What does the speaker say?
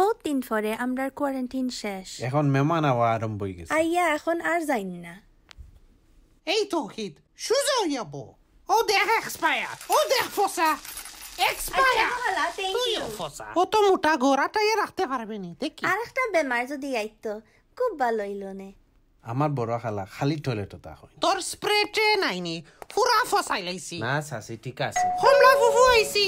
বহুত দিন পরে আমরা কোয়ারেন্টাইন শেষ এখন মেহমান আওয়া আরম্ভ হয়ে গেছে আইয়া এখন আর যাইন না এই তৌহিদ সুজা যাব ও দেখ এক্সপায়ার ও দেখ ফসা এক্সপায়ার আচ্ছা, ও তো মোটা গোড়াটাই রাখতে পারবে নি দেখি আর একটা বেমার যদি আইতো খুব ভালো হইলো নে আমার বড় খালা খালি টয়লেটত হয় তোর স্প্রেটে নাইনি পুরা ফসাই লাইছি না সাসি ঠিক আছে হোমলা ফুফু আইছি